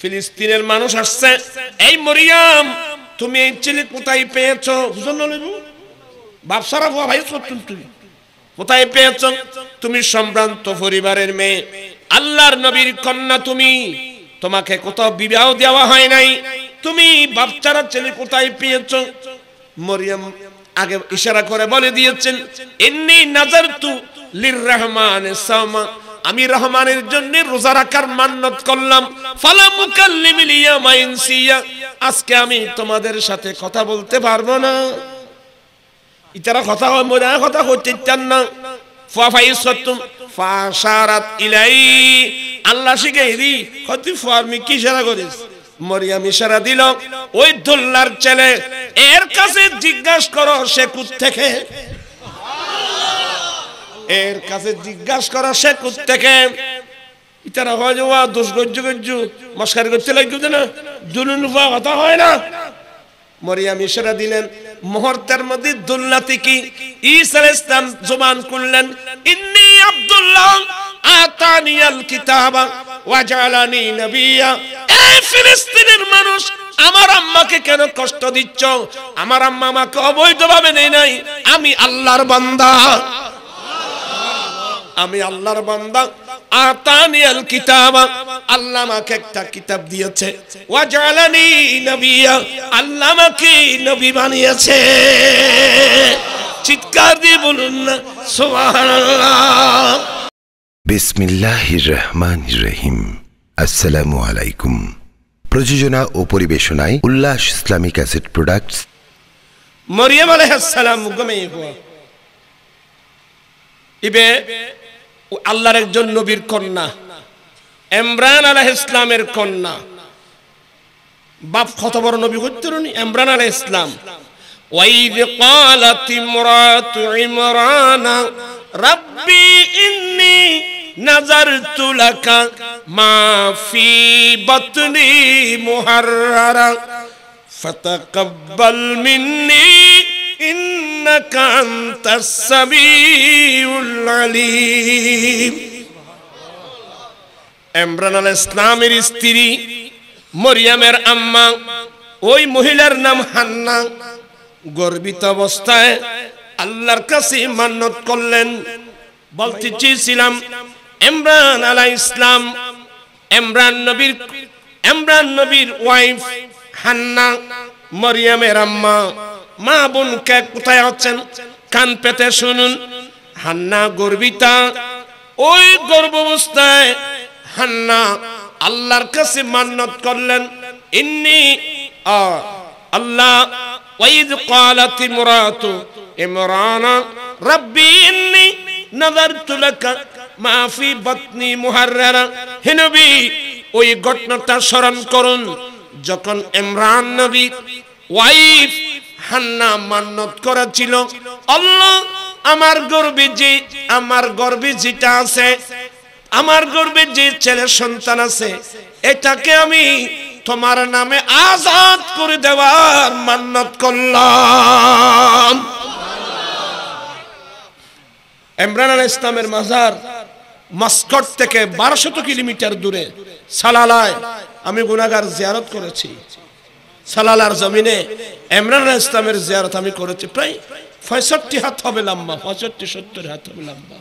ফিলিস্তিনের মানুষ আসছে এই মরিয়াম তুমি এই ছেলে কোথায় পেয়েছ হুসন বাপসারা ভাই তুমি কোথায় পেয়েছ তুমি সম্ভ্রান্ত পরিবারের মেয়ে আল্লাহর নবীর কন্যা তুমি তোমাকে কত বিবাহ দেওয়া হয় নাই তুমি বাপচারা ছেলে কোথায় পেয়েছ মরিয়াম আগে ইশারা করে বলে দিয়েছেন এমনি নাজার তু লির রহমান আমি রহমানের জন্য রোজা রাখার মান্নত করলাম ফালা আজকে আমি তোমাদের সাথে কথা বলতে পারবো না ইতারা কথা হয় মজা কথা করতে চান না ফাফাই সত্তুম ইলাই কি করিস দিল এর কাছে জিজ্ঞাসা করো সে থেকে এর কাছে জিজ্ঞাসা করা সে থেকে ইতারা হয় যা দোষ গজ্জু গজ্জু মস্কারি করতে লাগবে না দুলুন কথা হয় না মরিয়াম ইশারা দিলেন মুহূর্তের মধ্যে দুল্লাতি কি ঈসা ইসলাম জবান করলেন ইন্নি আব্দুল্লাহ আতানিয়াল কিতাবা ওয়া জালানি নবিয়া এ ফিলিস্তিনের মানুষ আমার আম্মাকে কেন কষ্ট দিচ্ছ আমার আম্মা আমাকে অবৈধভাবে নেই নাই আমি আল্লাহর বান্দা আমি আল্লাহর বান্দা আতানিয়াল কিতাবা আল্লাহ আমাকে একটা কিতাব দিয়েছে ওয়া জালানি নবিয়া আল্লাহ আমাকে নবী বানিয়েছে চিৎকার দিয়ে বলুন না সুবহানাল্লাহ বিসমিল্লাহির রহমানির রহিম আসসালামু আলাইকুম প্রযোজনা ও পরিবেশনায় উল্লাস ইসলামিক অ্যাসেট প্রোডাক্টস মরিয়াম আলাইহিস সালাম গমে হুয়া ইবে আল্লাহর একজন নবীর কন্যা এমরান আলাহ ইসলামের কন্যা বাপ কত বড় নবী করতে নি এমরান আলাহ ইসলাম وإذ قالت امرأة عمران ربي إني نظرت لك ما في بطني محررا إنك أنت السميع العليم ইমরান আল ইসলামের স্ত্রী মরিয়ামের আম্মা ওই মহিলার নাম হান্না গর্বিত অবস্থায় আল্লাহর কাছে মান্নত করলেন বলতে চেয়েছিলাম ইমরান আলা ইসলাম ইমরান নবীর ইমরান নবীর ওয়াইফ হান্না মরিয়ামের আম্মা মা বোন কে কোথায় আছেন কান পেতে শুনুন হান্না গর্বিতা ওই গর্ব অবস্থায় হান্না আল্লাহর কাছে মান্নত করলেন ইন্নি আল্লাহ ওয়াইদ ক্বালাত ইমরাতু عمران ربي ইন্নি নাযারতু লাকা মা ফি বাতনি মুহাররা হে নবী ওই ঘটনাটা স্মরণ করুন যখন ইমরান নবী ওয়াইফ হান্না মান্নত করা ছিল আল্লাহ আমার গর্বে যে আমার গর্বে যেটা আছে আমার গর্বে যে ছেলে সন্তান আছে এটাকে আমি তোমার নামে আজাদ করে দেওয়ার মান্নত করলাম এমরান আল ইসলামের মাজার মাস্কট থেকে বারোশত কিলোমিটার দূরে সালালায় আমি গুনাগার জিয়ারত করেছি সালালার জমিনে এমরান ইসলামের জিয়ারত আমি করেছি প্রায় পঁয়ষট্টি হাত হবে লম্বা পঁয়ষট্টি সত্তর হাত হবে লম্বা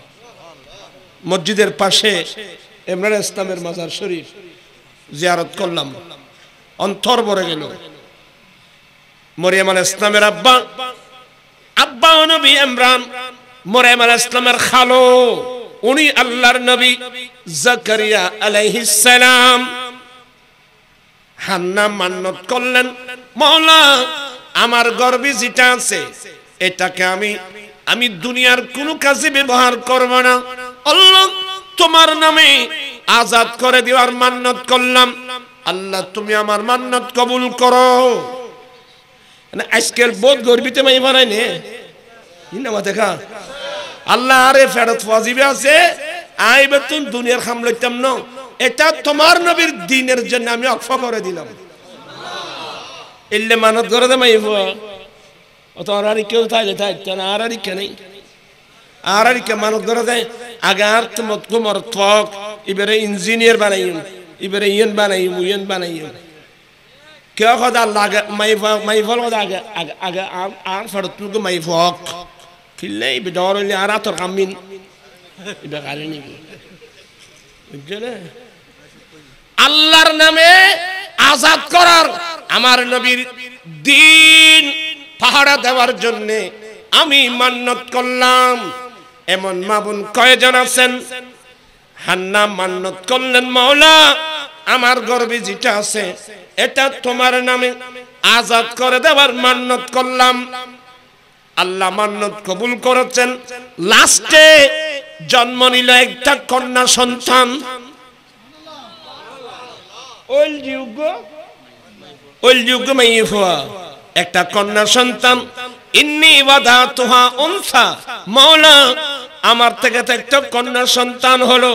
মসজিদের পাশে এমরান ইসলামের মাজার শরীফ জিয়ারত করলাম অন্তর ভরে গেল মরিয়ামান ইসলামের আব্বা আব্বা নবী এমরান মরিয়ামান ইসলামের খালো উনি আল্লাহর নবী জাকারিয়া আলাইহিস সালাম হান্না মান্নত করলেন মৌলা আমার গর্বে যেটা আছে এটাকে আমি আমি দুনিয়ার কোনো কাজে ব্যবহার করব না আল্লাহ তোমার নামে আজাদ করে দেওয়ার মান্নত করলাম আল্লাহ তুমি আমার মান্নত কবুল করো মানে আজকের বোধ গর্বিতে মাই বানাই নে ইনামা দেখা আল্লাহ আরে ফেরত ফাজিবে আছে আইবে তুমি দুনিয়ার খাম লইতাম না এটা তোমার নবীর দিনের জন্য আমি অক্ষ করে দিলাম এলে মানত করে দে মাইব অত আর আর কেউ তাইলে থাকতো না আর আর কে নেই আর আর কে মানত করে দেয় আগার তোমার ত্বক এবারে ইঞ্জিনিয়ার বানাইম এবারে ইয়ন বানাইম ইয়ন বানাইম কেউ কথা লাগে মাইফ মাইফল কথা আগে আগে আগে আর ফেরত তুলকে মাইফক কিনলে এবার ডর হইলে আর তোর কামিন এবার কারে নাকি আল্লাহর নামে আজাদ করার আমার নবীর দিন পাহারা দেওয়ার জন্য আমি মান্নত করলাম এমন মাবুন কয়জন আছেন হান্না মান্নত করলেন মাওলা আমার গর্বে যেটা আছে এটা তোমার নামে আজাদ করে দেওয়ার মান্নত করলাম আল্লাহ মান্নত কবুল করেছেন লাস্টে জন্ম নিল একটা কন্যা সন্তান একটা কন্যা সন্তান ইন্নি বাধা তোহা অংসা মৌলা আমার থেকে তো একটা কন্যা সন্তান হলো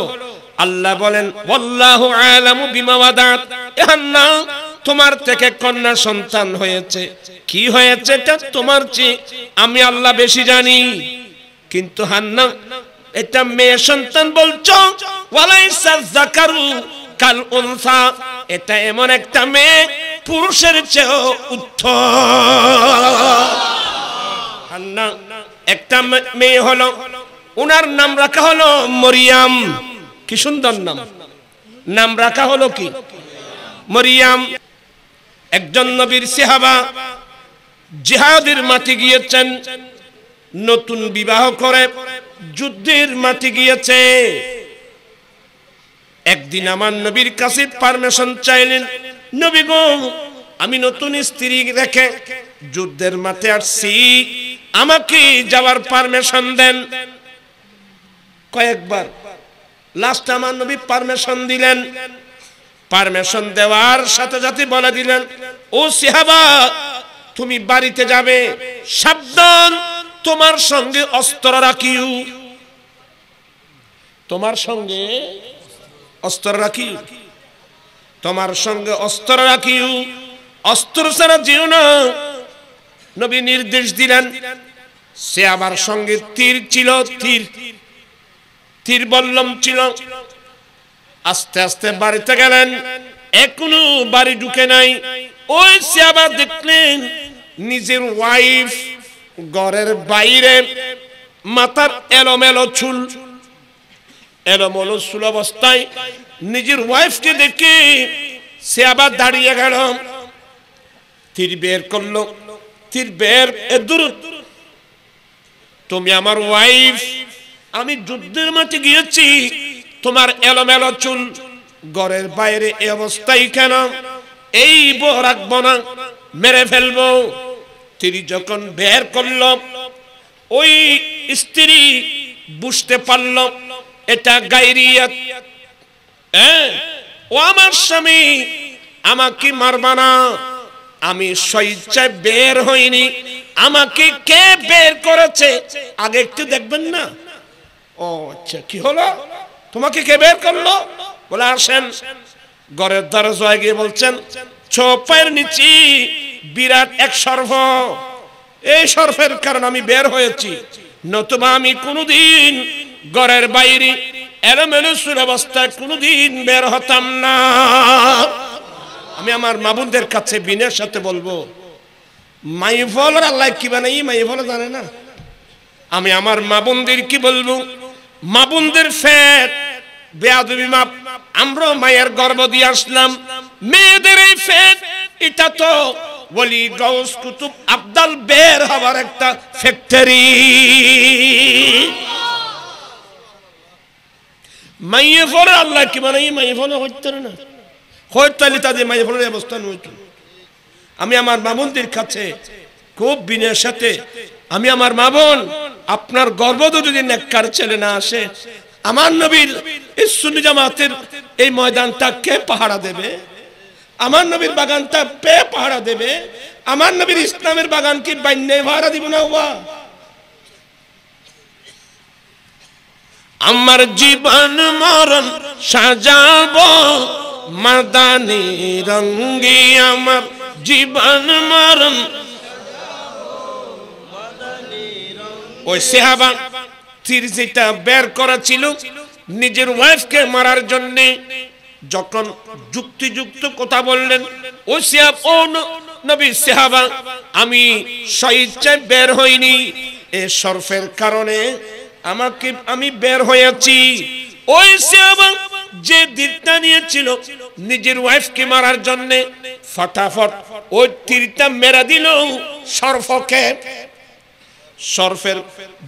আল্লাহ বলেন তোমার থেকে কন্যা সন্তান হয়েছে কি হয়েছে এটা তোমার চেয়ে আমি আল্লাহ বেশি জানি কিন্তু হান্না এটা মেয়ে সন্তান বলছো ওয়ালাইসা জাকারু কাল উনসা এটা এমন একটা মেয়ে পুরুষের চেয়েও উত্থ একটা মেয়ে হলো উনার নাম রাখা হলো মরিয়াম কি সুন্দর নাম নাম রাখা হলো কি মরিয়াম একজন নবীর সেহাবা জিহাদের মাটি গিয়েছেন নতুন বিবাহ করে যুদ্ধের মাটি গিয়েছে একদিন আমার নবীর কাছে পারমিশন চাইলেন নবী গো আমি নতুন স্ত্রী রেখে যুদ্ধের মাঠে আসছি আমাকে যাওয়ার পারমিশন দেন কয়েকবার লাস্ট আমার নবী পারমিশন দিলেন পারমিশন দেওয়ার সাথে সাথে বলে দিলেন ও সিহাবা তুমি বাড়িতে যাবে সাবধান তোমার সঙ্গে অস্ত্র রাখিও তোমার সঙ্গে অস্ত্র রাখি তোমার সঙ্গে অস্ত্র রাখি অস্ত্র ছাড়া যেও না নবী নির্দেশ দিলেন সে আমার সঙ্গে তীর ছিল তীর তীর বললম ছিল আস্তে আস্তে বাড়িতে গেলেন এখনো বাড়ি ঢুকে নাই ওই সে আবার দেখলেন নিজের ওয়াইফ ঘরের বাইরে মাথার এলোমেলো চুল এরম অলসুল অবস্থায় নিজের ওয়াইফকে দেখে সে আবার দাঁড়িয়ে গেল তীর বের করলো তীর বের এ দূর তুমি আমার ওয়াইফ আমি যুদ্ধের মাঠে গিয়েছি তোমার এলোমেলো চুল ঘরের বাইরে এ অবস্থায় কেন এই বউ রাখবো না মেরে ফেলবো তীর যখন বের করল ওই স্ত্রী বুঝতে পারল এটা গাইরিয়াত হ্যাঁ ও আমার স্বামী আমাকে মারবা না আমি স্বেচ্ছায় বের হইনি আমাকে কে বের করেছে আগে একটু দেখবেন না ও আচ্ছা কি হলো তোমাকে কে বের করলো বলে আসেন ঘরের দরজায় গিয়ে বলছেন ছোপের নিচে বিরাট এক সর্ব এই সর্ফের কারণে আমি বের হয়েছি নতুবা আমি কোনোদিন ঘরের বাইরে এলোমেলো সুরাবস্থায় কোনোদিন বের হতাম না আমি আমার মাবুদের কাছে বিনের সাথে বলবো মাইফল আল্লাহ কি বানাই মাইফল জানে না আমি আমার মাবুনদের কি বলবো মাবুনদের ফ্যাট বেয়াদবি মাপ আমরা মায়ের গর্ব দিয়ে আসলাম মেয়েদের এই ফ্যাট এটা তো বলি গৌস কুতুব আব্দাল বের হবার একটা ফ্যাক্টরি মাইয়ে ফরে আল্লাহ কি মানে মাইয়ে ফলে হইতেন না হইতালি তাদের মাইয়ে ফলের অবস্থা নইতো আমি আমার মামুনদের কাছে খুব বিনয়ের সাথে আমি আমার মা বোন আপনার গর্ব তো যদি নেককার ছেলে না আসে আমার নবীর এই সুন্নি জামাতের এই ময়দানটা কে পাহারা দেবে আমার নবীর বাগানটা পে পাহারা দেবে আমার নবীর ইসলামের বাগান কি বান্যায় ভাড়া দিব না হওয়া আমার জীবন মরণ সাজাব মাদানি রঙ্গি আমার জীবন মরণ ওই সেহাবা তীর যেটা বের করা ছিল নিজের ওয়াইফকে মারার জন্যে যখন যুক্তিযুক্ত কথা বললেন ও সেহাব ও নবী সেহাবা আমি স্বইচ্ছায় বের হইনি এ সরফের কারণে আমাকে আমি বের হয়েছি ওই সাহাবা যে তীরটা নিয়েছিল নিজের ওয়াইফকে মারার জন্য ফটাফট ওই তীরটা মেরা দিল সরফকে সরফের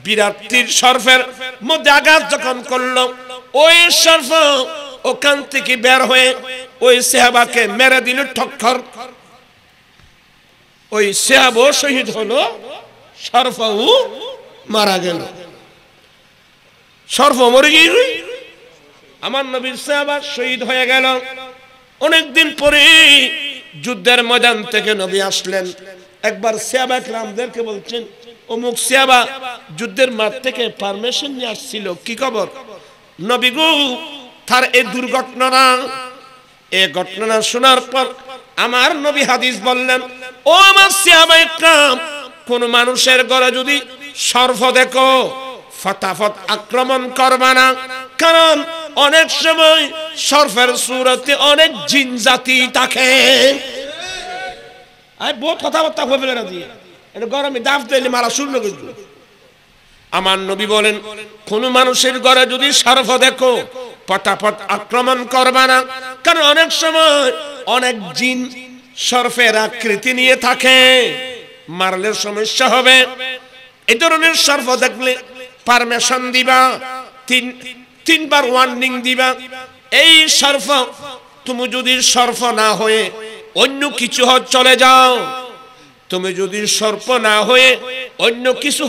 বিরাটির সরফের মধ্যে আঘাত যখন করলো ওই সরফ ওখান থেকে বের হয়ে ওই সেহাবাকে মেরে দিল ঠক্কর ওই সেহাবও শহীদ হলো সর্ফও মারা গেল সর্ব মরে গিয়ে আমার নবীর সাহাবা শহীদ হয়ে গেল অনেক দিন পরে যুদ্ধের ময়দান থেকে নবী আসলেন একবার সিয়াবা রামদেরকে বলছেন অমুক সিয়াবা যুদ্ধের মাঠ থেকে পারমিশন নিয়ে আসছিল কি খবর নবী গু তার এই দুর্ঘটনা এ ঘটনা শোনার পর আমার নবী হাদিস বললেন ও আমার সিয়াবা ইকরাম কোন মানুষের গড়ে যদি সর্ব দেখো ফটাফট আক্রমণ করবে না কারণ অনেক সময় সরফের সুরতে অনেক জিন জাতি থাকে আমি বহুত কথাবার্তা হয়ে ফেলে দিয়ে এটা গরমে দাফ দিলে মারা শূন্য কিন্তু আমার নবী বলেন কোন মানুষের ঘরে যদি সর্ব দেখো পটাপট আক্রমণ করবে না কারণ অনেক সময় অনেক জিন সর্ফের আকৃতি নিয়ে থাকে মারলে সমস্যা হবে এ ধরনের সর্ব দেখলে পারমিশন দিবা তিন তিনবার ওয়ার্নিং দিবা এই সরফ তুমি যদি সর্প না হয়ে অন্য কিছু চলে যাও তুমি যদি সর্প না হয়ে অন্য কিছু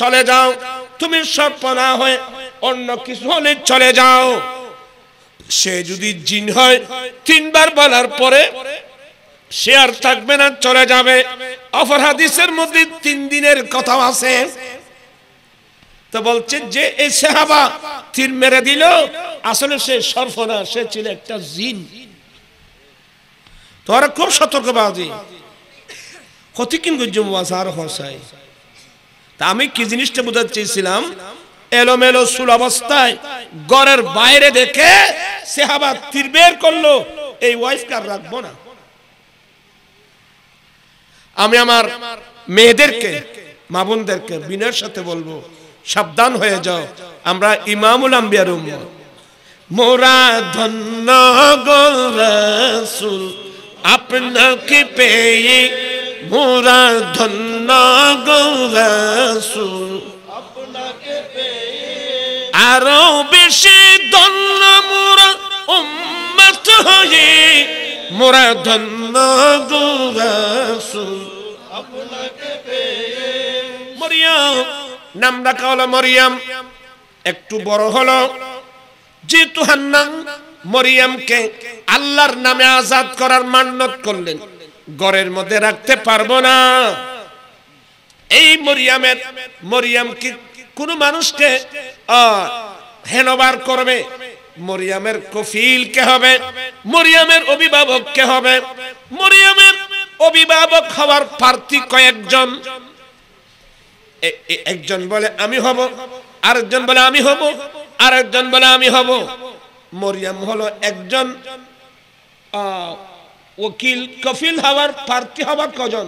চলে যাও তুমি সর্প না হয়ে অন্য কিছু হলে চলে যাও সে যদি জিন হয় তিনবার বলার পরে সে আর থাকবে না চলে যাবে অপরাধীসের মধ্যে তিন দিনের কথা আছে তো বলছে যে এই সাহাবা তীর মেরে দিল আসলে সে সরফনা সে ছিল একটা জিন তোরা খুব সতর্কবাদী কতিকিন গুজুম ওয়াজার হসাই তা আমি কি জিনিসটা বোঝাতে চেয়েছিলাম এলোমেলো সুল অবস্থায় গড়ের বাইরে দেখে সেহাবা তীর বের করলো এই ওয়াইফ কার রাখবো না আমি আমার মেয়েদেরকে মা বোনদেরকে বিনয়ের সাথে বলবো সাবধান হয়ে যাও আমরা ইমামুল আম্বিয়ার উম মোরা ধন্য রসুল আপনাকে পেয়ে মোরা ধন্য গোল আরো বেশি ধন্য মোরা উম্মত হয়ে মোরা ধন্য গোল আপনাকে পেয়ে মরিয়া নাম রাখা হলো মরিয়াম একটু বড় হলো যেহেতু হান্নান মরিয়ামকে আল্লাহর নামে আজাদ করার মান্যত করলেন গড়ের মধ্যে রাখতে পারবো না এই মরিয়ামের মরিয়াম কি কোনো মানুষকে হেনবার করবে মরিয়ামের কফিল কে হবে মরিয়ামের অভিভাবক কে হবে মরিয়ামের অভিভাবক হওয়ার প্রার্থী কয়েকজন একজন বলে আমি হব আরেকজন বলে আমি হব আরেকজন বলে আমি হব মরিয়াম হলো একজন ওকিল কফিল হওয়ার প্রার্থী হবার কজন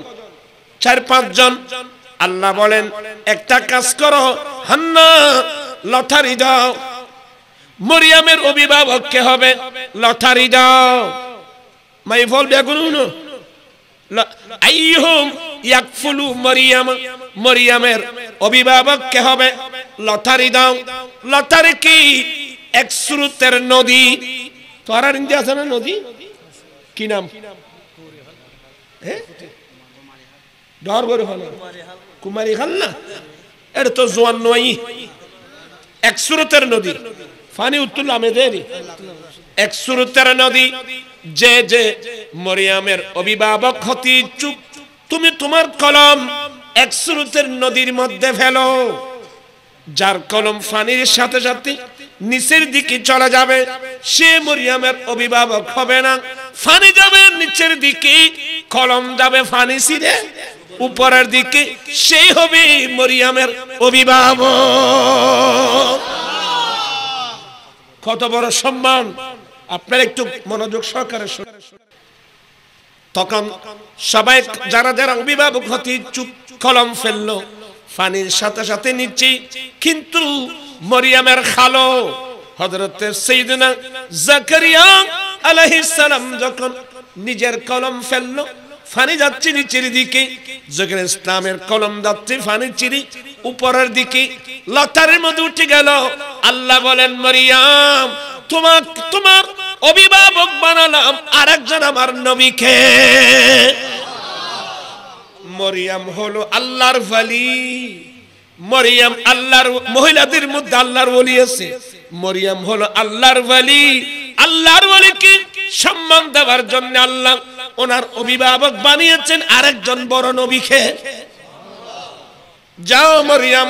চার পাঁচজন আল্লাহ বলেন একটা কাজ করো হান্না লটারি দাও মরিয়ামের অভিভাবক কে হবে লটারি দাও মাই ফল বেগুন আইহুম ইয়াকফুলু মরিয়াম মরিয়ামের অভিভাবক কে হবে লটারি দাও লটারি কি এক স্রোতের নদী তোহারার ইন্দি আছে না নদী কি নাম ডর করে হল কুমারী খাল না এটা তো জোয়ান নয় এক স্রোতের নদী ফানি উত্তুল আমেদেরই এক সুরতের নদী যে যে মরিয়ামের অভিভাবক হতি চুপ তুমি তোমার কলম এক সুরতের নদীর মধ্যে ফেলো যার কলম ফানির সাথে সাথে নিচের দিকে চলে যাবে সে মরিয়ামের অভিভাবক হবে না ফানি যাবে নিচের দিকে কলম যাবে ফানি সিরে উপরের দিকে সেই হবে মরিয়ামের অভিভাবক কত বড় সম্মান আপনার একটু মনোযোগ সহকারে তখন সবাই যারা যারা অভিভাবক হতে চুপ কলম ফেললো ফানির সাথে সাথে নিচ্ছি কিন্তু মরিয়ামের খালো হজরতের সেইদিনা জাকারিয়া আলাইসালাম যখন নিজের কলম ফেললো ফানি যাচ্ছে নিচের দিকে যখন ইসলামের কলম যাচ্ছে ফানি চিরি উপরের দিকে লতার মধ্যে উঠে গেল আল্লাহ বলেন মরিয়াম তোমার তোমার অভিভাবক বানালাম আর একজন আমার নবীকে মরিয়াম হলো আল্লাহর ভালি মরিয়াম আল্লাহর মহিলাদের মধ্যে আল্লাহর বলি আছে মরিয়াম হলো আল্লাহর ভালি আল্লাহর বলিকে সম্মান দেওয়ার জন্য আল্লাহ ওনার অভিভাবক বানিয়েছেন আরেকজন বড় নবীকে যাও মরিয়াম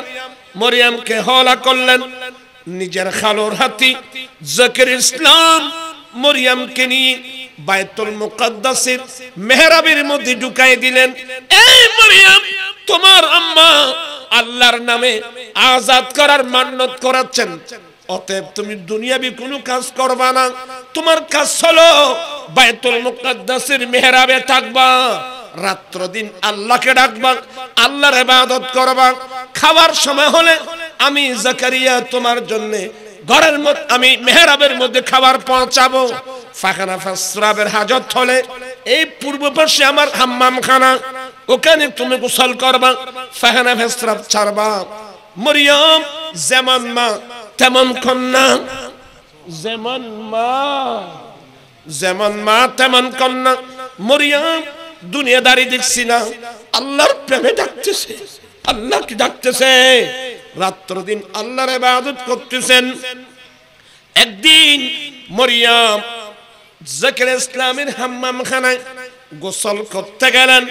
মরিয়ামকে হলা করলেন নিজের খালোর হাতি জকির ইসলাম মরিয়ামকে নিয়ে বায়তুল মুকদ্দাসের মেহরাবের মধ্যে ঢুকাই দিলেন এই মরিয়াম তোমার আম্মা আল্লাহর নামে আজাদ করার মান্যত করাচ্ছেন অতএব তুমি দুনিয়াবি কোনো কাজ করবা না তোমার কাজ হলো বায়তুল মুকদ্দাসের মেহরাবে থাকবা রাত্র দিন আল্লাহকে ডাকবা আল্লাহর ইবাদত করবা খাওয়ার সময় হলে আমি জাকারিয়া তোমার জন্য ঘরের মধ্যে আমি মেহরাবের মধ্যে খাবার পৌঁছাবো ফাখানা ফাসরাবের হাজত হলে এই পূর্ব পাশে আমার হাম্মামখানা ওখানে তুমি গোসল করবা ফাখানা ফাসরাব ছাড়বা মরিয়ম যেমন মা তেমন কন্যা যেমন মা যেমন মা তেমন কন্যা মরিয়াম দুনিয়াদারি দেখছি না আল্লাহর প্রেমে ডাকতেছে কি ডাকতেছে রাত্র দিন আল্লাহর ইবাদত করতেছেন একদিন মরিয়াম জাকির ইসলামের হাম্মাম খানায় গোসল করতে গেলেন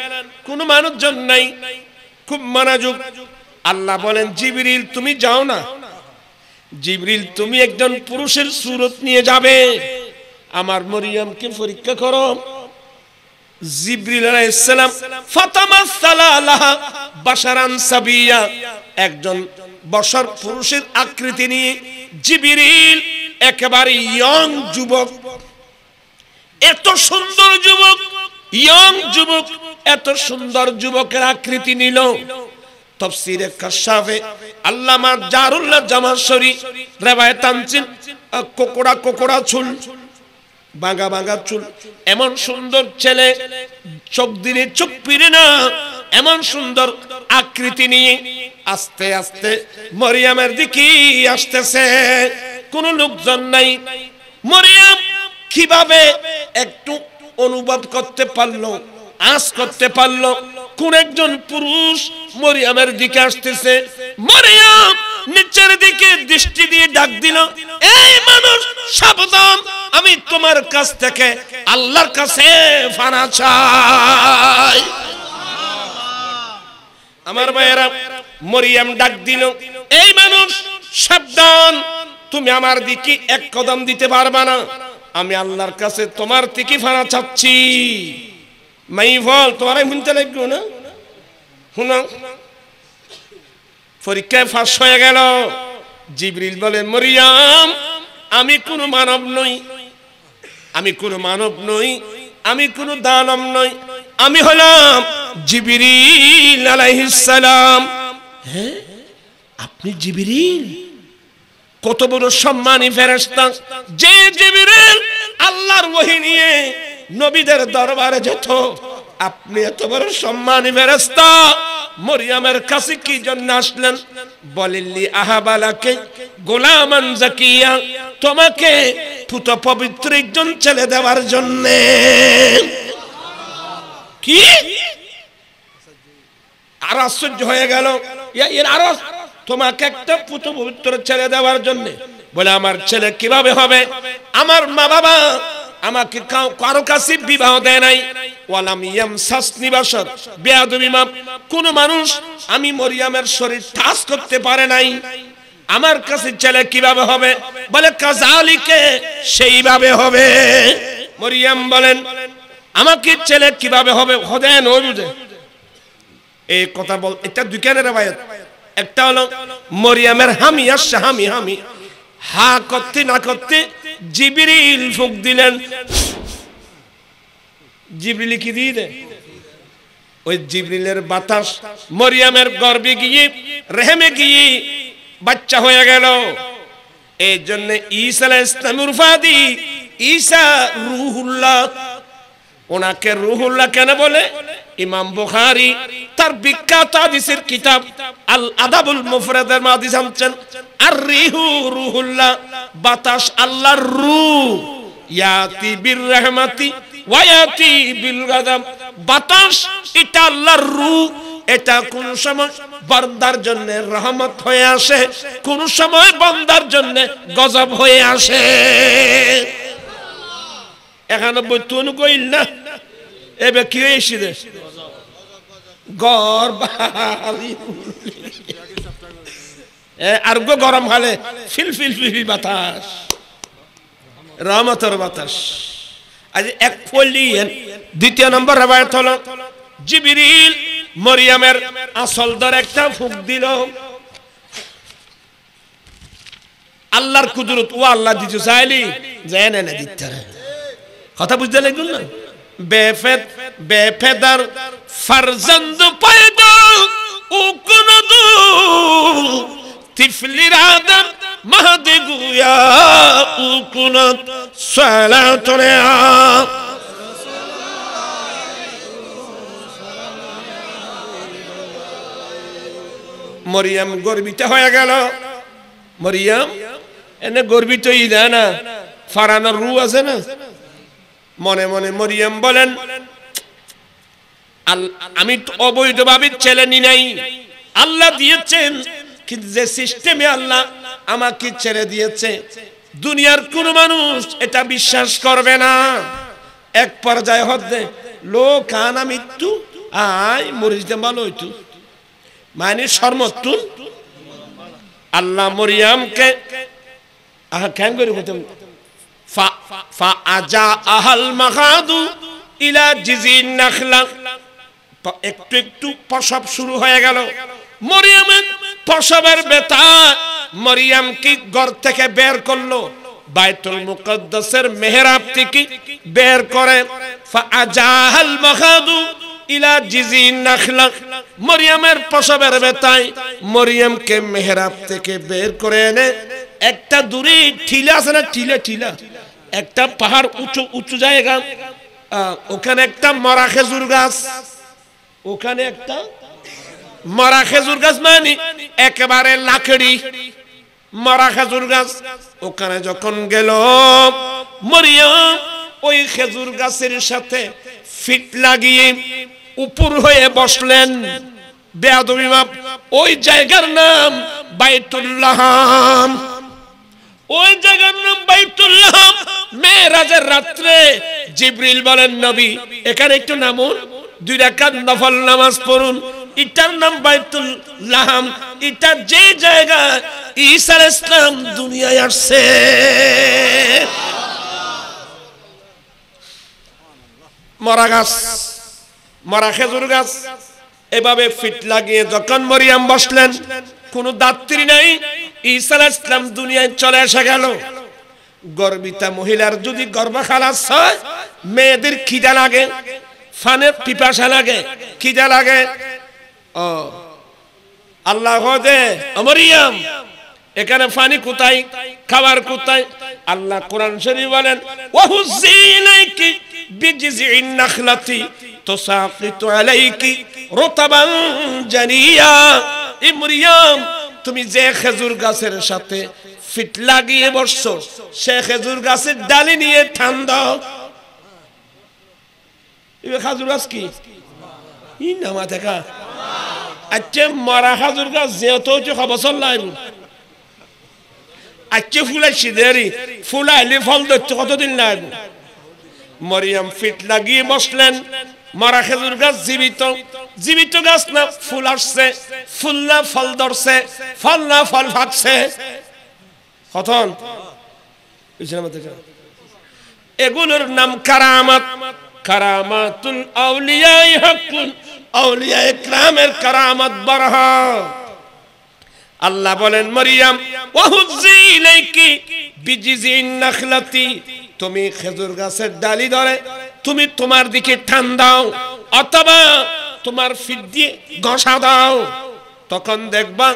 কোনো মানুষজন নাই খুব মনোযোগ আল্লাহ বলেন জিবরিল তুমি যাও না জিবরিল তুমি একজন পুরুষের সুরত নিয়ে যাবে আমার মরিয়ামকে পরীক্ষা করো জিব্রিল আলাইহিসসালাম বাশারান সাবিয়া একজন বসর পুরুষের আকৃতি নিয়ে জিবরিল একেবারে ইয়ং যুবক এত সুন্দর যুবক ইয়ং যুবক এত সুন্দর যুবকের আকৃতি নিল তফসিরে কাশাফে আল্লামা জারুল্লাহ জামাশরী রেবায়ে তানসিন কোকড়া কোকড়া ছুল বাঙ্গা বাঙ্গা চুল এমন সুন্দর ছেলে চোখ দিলে চোখ পিড়ে না এমন সুন্দর আকৃতি নিয়ে আস্তে আস্তে মরিয়ামের দিকে আসতেছে কোন লোকজন নাই মরিয়াম কিভাবে একটু অনুবাদ করতে পারলো আস করতে পারলো কোন একজন পুরুষ মরিয়ামের দিকে আসতেছে মরিয়াম নিচের দিকে দৃষ্টি দিয়ে ডাক দিল এই মানুষ সাবধান আমি তোমার কাছ থেকে আল্লাহর কাছে ফানা চাই আমার ভাইয়েরা মরিয়াম ডাক দিল এই মানুষ সাবধান তুমি আমার দিকে এক কদম দিতে পারবা না আমি আল্লাহর কাছে তোমার থেকে ফানা চাচ্ছি মাই বল তোমার শুনতে লাগবে না শুনো পরীক্ষায় ফাঁস হয়ে গেল জিবরিল বলেন মরিয়াম আমি কোনো মানব নই আমি কোনো মানব নই আমি কোনো দানব নই আমি হলাম জিবিরিল সালাম হ্যাঁ আপনি জিবিরিল কত বড় সম্মানী ফেরেশতা যে জিবিরিল আল্লাহর ওহী নিয়ে নবীদের দরবারে যেত আপনি এত বড় সম্মানী ফেরেস্তা মরিয়ামের কাছে কি জন্য আসলেন বলিলি আহাবালাকে গোলামান জাকিয়া তোমাকে ফুত পবিত্র একজন ছেলে দেওয়ার জন্য কি আর আশ্চর্য হয়ে গেল এর আরো তোমাকে একটা পুত পবিত্র ছেলে দেওয়ার জন্য বলে আমার ছেলে কিভাবে হবে আমার মা বাবা আমাকে কারো কাছে বিবাহ দেয় নাই ওয়ালাম ইয়াম শাসনি বাসর বেয়াদবি কোন মানুষ আমি মরিয়ামের শরীর টাচ করতে পারে নাই আমার কাছে ছেলে কিভাবে হবে বলে কাজালিকে সেইভাবে হবে মরিয়াম বলেন আমাকে ছেলে কিভাবে হবে হদেন এই কথা বল এটা দুইখানের রাবায়াত একটা হলো মরিয়ামের হামি আসছে হামি হামি হা করতে না করতে জিবিরিল ফুক দিলেন জিবরিলি কি দিয়ে দেয় ওই জিবরিলের বাতাস মরিয়ামের গর্বে গিয়ে রেহেমে গিয়ে বাচ্চা হয়ে গেল এই জন্য ঈসা ইসলামের ফাদি ঈসা রুহুল্লাহ ওনাকে রুহুল্লাহ কেন বলে ইমাম বুখারি তার বিখ্যাত হাদিসের কিতাব আল আদাবুল মুফরাদের হাদিস আনছেন আর রিহু রুহুল্লাহ বাতাস আল্লাহর রূহ ইয়াতি বির রাহমাতি ইয়াতি বিল গাদাব বাতাস এটা আল্লাহর রূহ এটা কোন সময় বান্দার জন্য রহমত হয়ে আসে কোন সময় বান্দার জন্য গজব হয়ে আসে এখানে বৈতুন কইল না এবে কি হয়েছি রে আর গো গরম হলে ফিলফিল ফিল বাতাস রহমতর বাতাস আজ এক পল্লি দ্বিতীয় নম্বর রেবায়ত হলো জিবিরিল মরিয়ামের আসল দর একটা ফুক দিল আল্লাহর কুদরত ও আল্লাহ দিচ্ছে চাইলি যায় না দিতে কথা বুঝতে লাগল না বেফেদ বেফেদার ফারজন্দ পয়দা উকনদু তিফলির আদম মহদ মরিয়াম গর্বিত হয়ে গেল মরিয়াম এনে গর্বিত ইদা না ফারানোর রু আছে না মনে মনে মরিয়াম বলেন আমি তো অবৈধভাবে ছেলে নি নাই আল্লাহ দিয়েছেন কিন্তু যে সিস্টেমে আল্লাহ আমাকে ছেড়ে দিয়েছে দুনিয়ার কোন মানুষ এটা বিশ্বাস করবে না এক পর্যায়ে হতে লোক আনা মৃত্যু আয় মরিচতে ভালো হইতু মানে সর্বত্র আল্লাহ মরিয়ামকে আহ কেন করে হইতাম আজা মাহাদু ইলা একটু একটু প্রসব শুরু হয়ে গেল মরিয়ামের প্রসবের বেতা মরিয়ামকে ঘর থেকে বের মেহরাব থেকে বের করে ফাআজাহাল মাহাদু ইলা জিজিন নাখলা মরিয়ামের প্রসবের মেহরাব থেকে বের করে এনে একটা দূরে ঠিলা আছে না ঠিলা ঠিলা একটা পাহাড় উঁচু উঁচু জায়গা ওখানে একটা মরা খেজুর গাছ ওখানে একটা মরা খেজুর গাছ মানে একেবারে লাকড়ি মরা খেজুর গাছ ওখানে যখন গেল মরিয়াম ওই খেজুর গাছের সাথে ফিট লাগিয়ে উপর হয়ে বসলেন বেয়াদবি মাপ ওই জায়গার নাম বাইতুল্লাহাম ওই জায়গার নাম বাইতুল্লাহ মেরাজের রাত্রে জিব্রিল বলেন নবী এখানে একটু নামুন দুই রাকাত নফল নামাজ পড়ুন ইটার নাম বাইতুল লাহাম ইটার যে জায়গা ঈসার ইসলাম দুনিয়ায় আসছে মরা গাছ মরা খেজুর গাছ এভাবে ফিট লাগিয়ে যখন মরিয়াম বসলেন কোনো দাত্রী নাই ঈসা ইসলাম দুনিয়ায় চলে এসে গেল গর্বিতা মহিলার যদি গর্ভখালাস হয় মেয়েদের খিদা লাগে ফানের পিপাসা লাগে খিদা লাগে ও আল্লাহ দে অমরিয়াম এখানে ফানি কোথায় খাবার কোথায় আল্লাহ কোরআন শরীফ বলেন ওয়াহুজি ইলাইকি বিজিজিন নখলাতি তুসাকিতু আলাইকি রুতাবান জানিয়া ইমরিয়াম তুমি যে খেজুর গাছের সাথে ফিট লাগিয়ে বসছো সে খেজুর গাছের ডালি নিয়ে ঠান্ডা খাজুর গাছ কি ই নামা দেখা আচ্ছা মারা খাজুর গাছ যেহেতু হচ্ছে খবর লাইব আচ্ছা ফুলাইছি দেরি ফুলাইলে ফল ধরতে কতদিন লাগবে মরিয়াম ফিট লাগিয়ে বসলেন মরা খেজুর গাছ জীবিত জীবিত গাছ না ফুল আসছে ফুল না ফল ধরছে ফল না ফল ফাটছে কথন এগুলোর নাম কারামাত কারামাতুল আউলিয়াই হকুন আউলিয়া ইকরামের কারামাত বারহা আল্লাহ বলেন মরিয়াম ওয়াহুজি ইলাইকি বিজিজিন নাখলাতি তুমি খেজুর গাছের ডালি ধরে তুমি তোমার দিকে টান দাও অথবা তোমার ফিট দিয়ে ঘষা দাও তখন দেখবা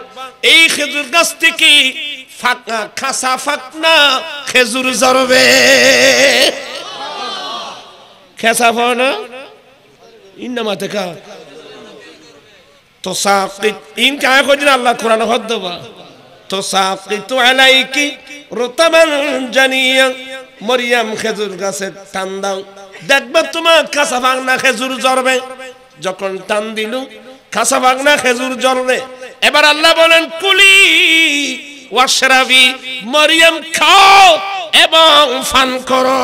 এই খেজুর গাছ থেকে ফাঁকা খাসা ফাঁকনা খেজুর জরবে খেসা ফাওনা ইন্নামা থেকে তো সাকিত ইন কায় কইদিন আল্লাহ কোরআন হদ দেবা তো সাকিত আলাইকি রোতামান জানিয়া মরিয়াম খেজুর গাছের টান দাও দেখবে তোমার কাঁচা ভাঙনা খেজুর জড়বে যখন টান দিল কাঁচা ভাঙনা খেজুর জড়বে এবার আল্লাহ বলেন কুলি ওয়াশরাবি মরিয়ম খাও এবং ফান করো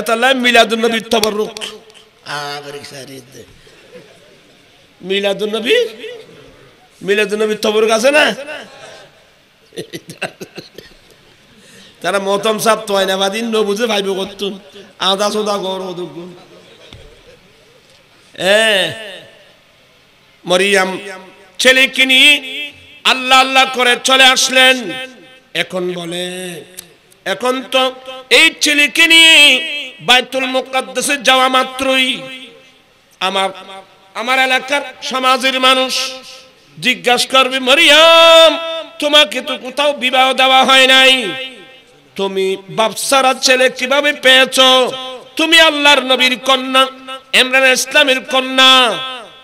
এতালা মিলাদুন নবী তবরুক আগের নবী মিলাদুন নবী তবরুক আছে না তারা মতম সাপ তয় না বাদিন ন বুঝে ভাইব করতুন আদা সোদা গর অদুগ এ মরিয়াম ছেলেকে নিয়ে আল্লাহ আল্লাহ করে চলে আসলেন এখন বলে এখন তো এই ছেলেকে নিয়ে বাইতুল মুকাদ্দাসে যাওয়া মাত্রই আমার আমার এলাকার সমাজের মানুষ জিজ্ঞাসা করবে মরিয়াম তোমাকে তো কোথাও বিবাহ দেওয়া হয় নাই তুমি বাপসারা ছেলে কিভাবে পেয়েছ তুমি আল্লাহর নবীর কন্যা ইমরান ইসলামের কন্যা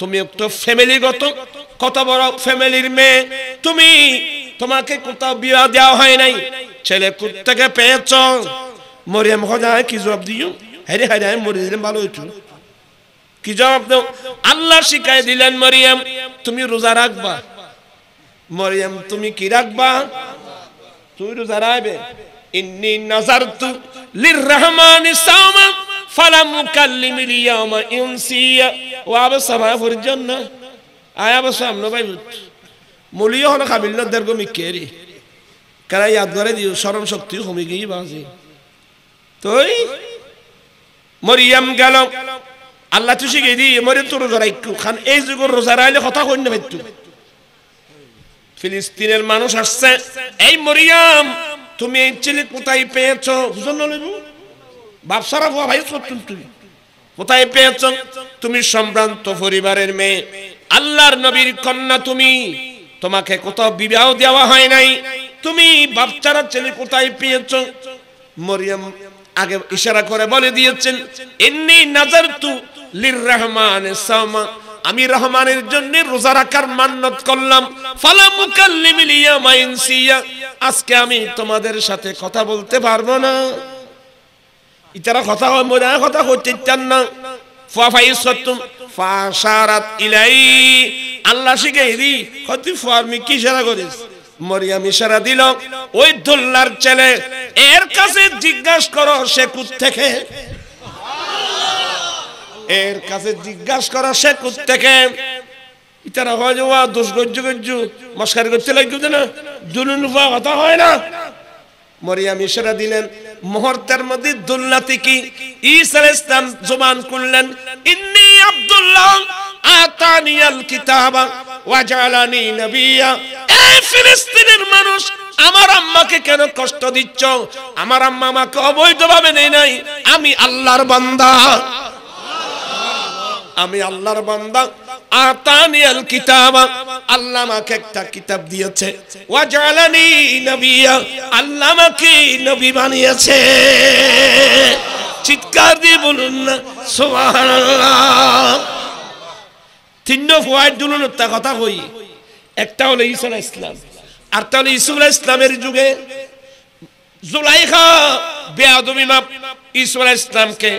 তুমি একটু ফ্যামিলিগত কত বড় ফ্যামিলির মেয়ে তুমি তোমাকে কোথাও বিয়া দেওয়া হয় নাই ছেলে থেকে পেয়েছ মরিয়াম হজায় কি জবাব দিও হ্যারে হ্যারে আমি মরে দিলাম ভালো হইতো কি জবাব দাও আল্লাহ শিখাই দিলেন মরিয়াম তুমি রোজা রাখবা মরিয়াম তুমি কি রাখবা তুমি রোজা রাখবে ইন্নি নাজারতু লিররহমান সাওমা ফালাম উকাল্লিমুল ইয়াওমা ইনসিয়া ওয়া আবসামা ফুরজান্না আয়া আবসাম নো ভাই মুলিও হন কাবিল নদের গমি মিকেরি কারা ইয়াদ করে দিও শরম শক্তি হমি গই বাজে তুই মরিয়াম গেল আল্লাহ তুই শিখে দি মরিয়াম তোর রোজা একটু খান এই যুগের রোজা রাইলে কথা কইন না ফিলিস্তিনের মানুষ আসছে এই মরিয়াম তুমি এই ছেলে কোথায় পেয়েছ হুসন নেবু বাপসারা ভাই তুমি কোথায় পেয়েছ তুমি সম্ভ্রান্ত পরিবারের মেয়ে আল্লাহর নবীর কন্যা তুমি তোমাকে কোথাও বিবাহ দেওয়া হয় নাই তুমি বাপচারা ছেলে কোথায় পেয়েছ মরিয়াম আগে ইশারা করে বলে দিয়েছেন এমনি নাজার তু লির রহমান সামা আমি রহমানের জন্য রোজা রাখার মান্নত করলাম ফালা আজকে আমি তোমাদের সাথে কথা বলতে পারবো না ইতারা কথা হয় মনে কথা হইতে চান না আল্লাহ শিখাই দি হয়তো ফার্মি কি সারা করিস মরিয়াম ইশারা দিল ওই দোল্লার ছেলে এর কাছে জিজ্ঞাসা করো সে থেকে এর কাছে জিজ্ঞাসা করা সে থেকে ইতারা হয় যে ওয়া দোষ করতে লাগবে না দুলুন কথা হয় না মরিয়াম ইশারা দিলেন মুহূর্তের মধ্যে দুল্লাতি কি ঈসা ইসলাম জবান করলেন ইন্নি আব্দুল্লাহ আতানিয়াল কিতাবা ওয়া জালানি নবিয়া এই ফিলিস্তিনের মানুষ আমার আম্মাকে কেন কষ্ট দিচ্ছ আমার আম্মা আমাকে অবৈধভাবে নেই নাই আমি আল্লাহর বান্দা আমি আল্লাহর বান্দা আতানিয়াল কিতাবা আল্লাহ আমাকে একটা কিতাব দিয়েছে ওয়া জালানি নবিয়া আল্লাহ আমাকে নবী বানিয়েছে চিৎকার দিয়ে বলুন না সুবহানাল্লাহ তিন ফোয়াইট দুলুন কথা কই একটা হলো ঈসা ইসলাম আর তাহলে ইসুল ইসলামের যুগে জুলাইখা ঈশ্বর ইসলামকে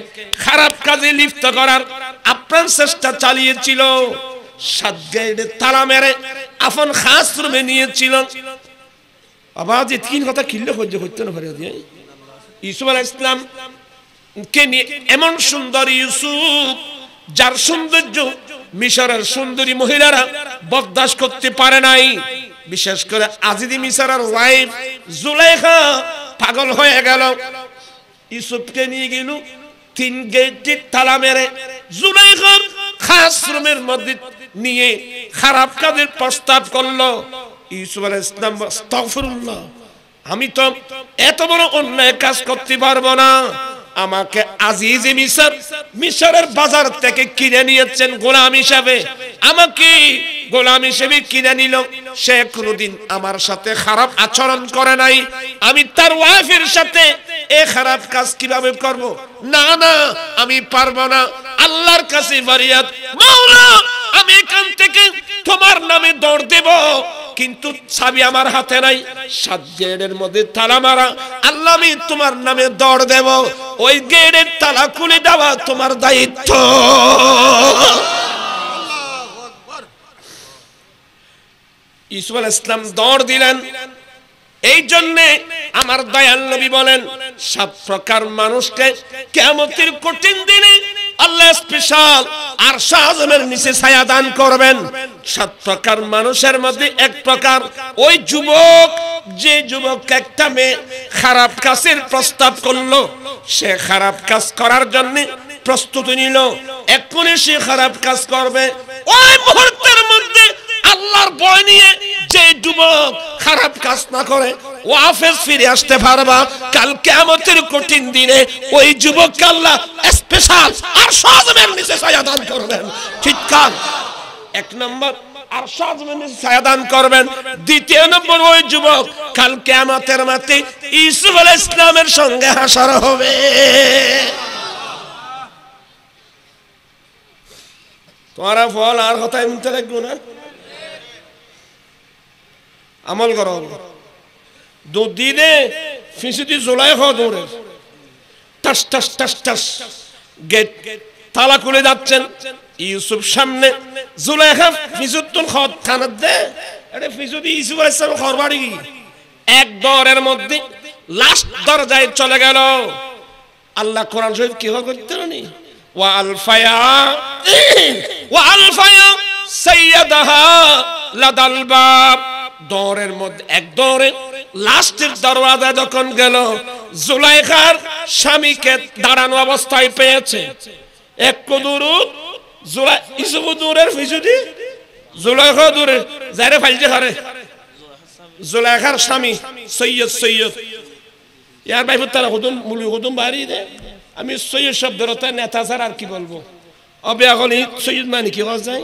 খারাপ কাজে লিপ্ত করার আপ্রাণ চেষ্টা চালিয়েছিল মেরে খাস রুমে নিয়েছিল আবার যে তিন কথা করতে না ইসলাম কে নিয়ে এমন সুন্দর ইউসুফ যার সৌন্দর্য মিশরের সুন্দরী মহিলারা বরদাস করতে পারে নাই বিশেষ করে আজিদি মিশরের ওয়াইফ জুলাইখা পাগল হয়ে গেল ইউসুফকে নিয়ে গেল তিন গেটটি তালা মেরে জুলাইখান খাস মধ্যে নিয়ে খারাপ কাজের প্রস্তাব করলো ইউসুফ আলাইহিস সালাম আস্তাগফিরুল্লাহ আমি তো এত বড় অন্যায় কাজ করতে পারবো না আমাকে আজিজি মিশর মিশরের বাজার থেকে কিনে নিয়েছেন গোলাম হিসাবে আমাকে গোলাম হিসেবে কিনে নিল সে কোনোদিন আমার সাথে খারাপ আচরণ করে নাই আমি তার ওয়াইফের সাথে এ খারাপ কাজ কিভাবে করব না না আমি পারব না আল্লাহর কাছে বারিয়াত মাওলা আমি এখান থেকে তোমার নামে দৌড় দেব কিন্তু চাবি আমার হাতে নাই সাত গেড়ের মধ্যে তালা মারা আল্লাহ আমি তোমার নামে দড় দেব ওই গেড়ের তালা খুলে দেওয়া তোমার দায়িত্ব ইসুফ ইসলাম দৌড় দিলেন এই জন্যে আমার দয়াল নবী বলেন সব প্রকার মানুষকে কেমতির কঠিন দিনে আল্লাহ স্পেশাল আর শাহজমের নিচে ছায়া দান করবেন সাত প্রকার মানুষের মধ্যে এক প্রকার ওই যুবক যে যুবক একটা মেয়ে খারাপ কাজের প্রস্তাব করলো সে খারাপ কাজ করার জন্য প্রস্তুতি নিল এক্ষুনি সে খারাপ কাজ করবে ওই মুহূর্তের মধ্যে আল্লাহর বয় নিয়ে যে যুবক খারাপ কাজ না করে ওয়াফেজ ফিরে আসতে পারবা কাল কেমতের কঠিন দিনে ওই যুবককে আল্লাহ স্পেশাল আর সাজমের নিচে ছায়া দান করবেন চিৎকার এক নম্বর আর ছায়া দান করবেন দ্বিতীয় নম্বর ওই যুবক কাল কেমতের মাতে ইসুফ আল ইসলামের সঙ্গে হাসার হবে তোমারা ফল আর কথা এমনিতে লাগলো না আমল করা দুদিনে দু জোলাই হওয়া দৌড়ের টাস টাস টাস টাস গেট তালা খুলে যাচ্ছেন ইউসুফ সামনে জুলাইখা ফিজুদ্দুল খত খানার দে এটা ফিজুদি ইউসুফ আলাইসালাম ঘর বাড়ি এক দরের মধ্যে লাস্ট দরজায় চলে গেল আল্লাহ কোরআন শরীফ কি হয় করতে নি ওয়া আলফায়া ওয়া আলফায়া সাইয়াদাহা লাদাল বাপ দৌড়ের মধ্যে এক দৌড়ে লাস্টের দরওয়াজা যখন গেল জুলাইখার স্বামীকে দাঁড়ানো অবস্থায় পেয়েছে এক কুদুরু জুলাই ইসুকুদুরের ফিজুদি জুলাইখা দূরে যারে ফাইলতে হারে জুলাইখার স্বামী সৈয়দ সৈয়দ ইয়ার ভাই তারা হুদুম মুলি হুদুম বাড়ি দে আমি সৈয়দ শব্দের নেতা স্যার আর কি বলবো অবে এখন সৈয়দ মানে কি হওয়া যায়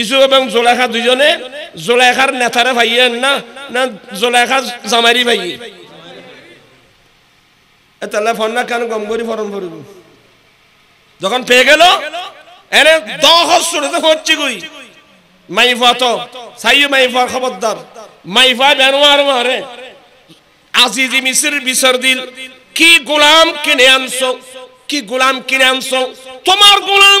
ইসু এবং জোলেখা দুজনে জোলেখার নেতারে ভাইয়েন না না জোলেখা জামারি ভাইয়ে তাহলে ফোন না কেন গম করি ফরম যখন পেয়ে গেল এনে দহ সুরতে হচ্ছে কই মাইফা তো সাইয়ে মাইফার খবরদার মাইফা বেনোয়ার মারে আজিজি মিসির বিসর দিল কি গোলাম কিনে আনছো কি গোলাম কিনে আনছো তোমার গোলাম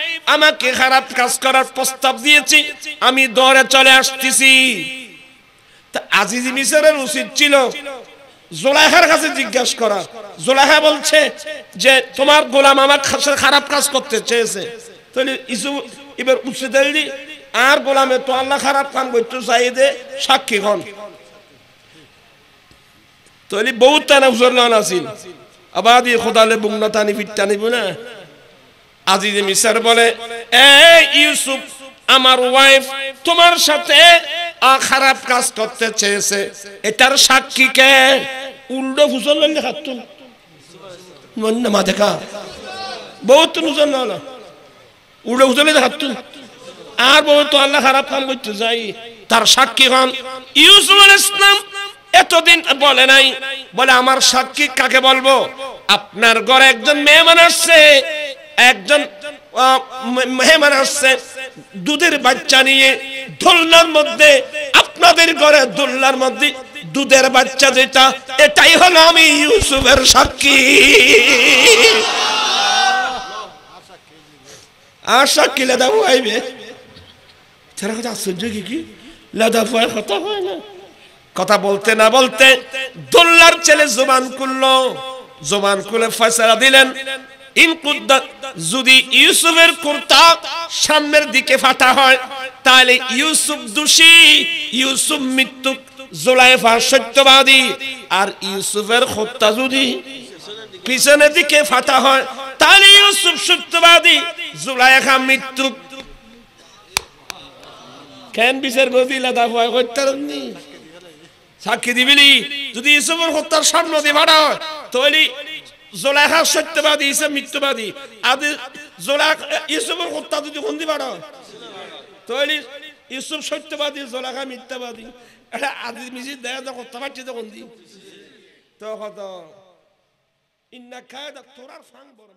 আমাকে খারাপ কাজ করার প্রস্তাব দিয়েছি আমি দৌড়ে চলে আসতেছি উচিত ছিল জোলাহার কাছে জিজ্ঞাসা করা জোলাহা বলছে যে তোমার গোলাম আমার খারাপ কাজ করতে চেয়েছে তাহলে ইসু এবার উচিত আর গোলামে তো আল্লাহ খারাপ কাম করতে চাই দে সাক্ষী হন তাহলে বহুত তানা হুজুর আসিল আবাদি খোদালে টানি তানি টানি বুনা আজিজে মিসার বলে এ ইউসুফ আমার ওয়াইফ তোমার সাথে আ খারাপ কাজ করতে চেয়েছে এটার সাক্ষী কে উল্ডো ফুসল খাতুন মন না মা দেখা বহুত নুজন না উল্ডো ফুসল ফুসলে খাতুন আর বহুত তো আল্লাহ খারাপ কাম করতে যাই তার সাক্ষী হন ইউসুফ আলাইহিস সালাম এতদিন বলে নাই বলে আমার সাক্ষী কাকে বলবো আপনার ঘরে একজন মেহমান আসছে একজন মেহমান আসছে দুধের বাচ্চা নিয়ে দোলনার মধ্যে আপনাদের ঘরে দোলনার মধ্যে দুধের বাচ্চা যেটা এটাই হলো আমি ইউসুফের সাক্ষী আশা কি লেদা আইবে কথা আশ্চর্য কি কি কথা হয় না কথা বলতে না বলতে দোল্লার ছেলে জোবান খুললো জোবান খুলে ফয়সালা দিলেন যদি ইউসুফের কুর্তা সামনের দিকে ফাটা হয় তাহলে ইউসুফ দোষী ইউসুফ মৃত্যু জোলাইফা সত্যবাদী আর ইউসুফের হত্যা যদি পিছনের দিকে ফাটা হয় তাহলে ইউসুফ সত্যবাদী জোলাইফা মৃত্যু কেন বিচার গদিলা দা হয় হত্যার সাক্ষী দিবিলি যদি ইউসুফের হত্যার সামনে দিয়ে ফাটা হয় তাহলে জোলাখা সত্যবাদী ইসে মৃত্যুবাদী আদি জোলাখ ইসুফের হত্যা যদি শুনতে পারো তৈরি ইসুফ সত্যবাদী জোলাখা মিথ্যাবাদী এটা আদি মিজি দেয় তো হত্যা পাচ্ছি তো শুনতি তো হত ইন্না খায় তোরার ফাং বড়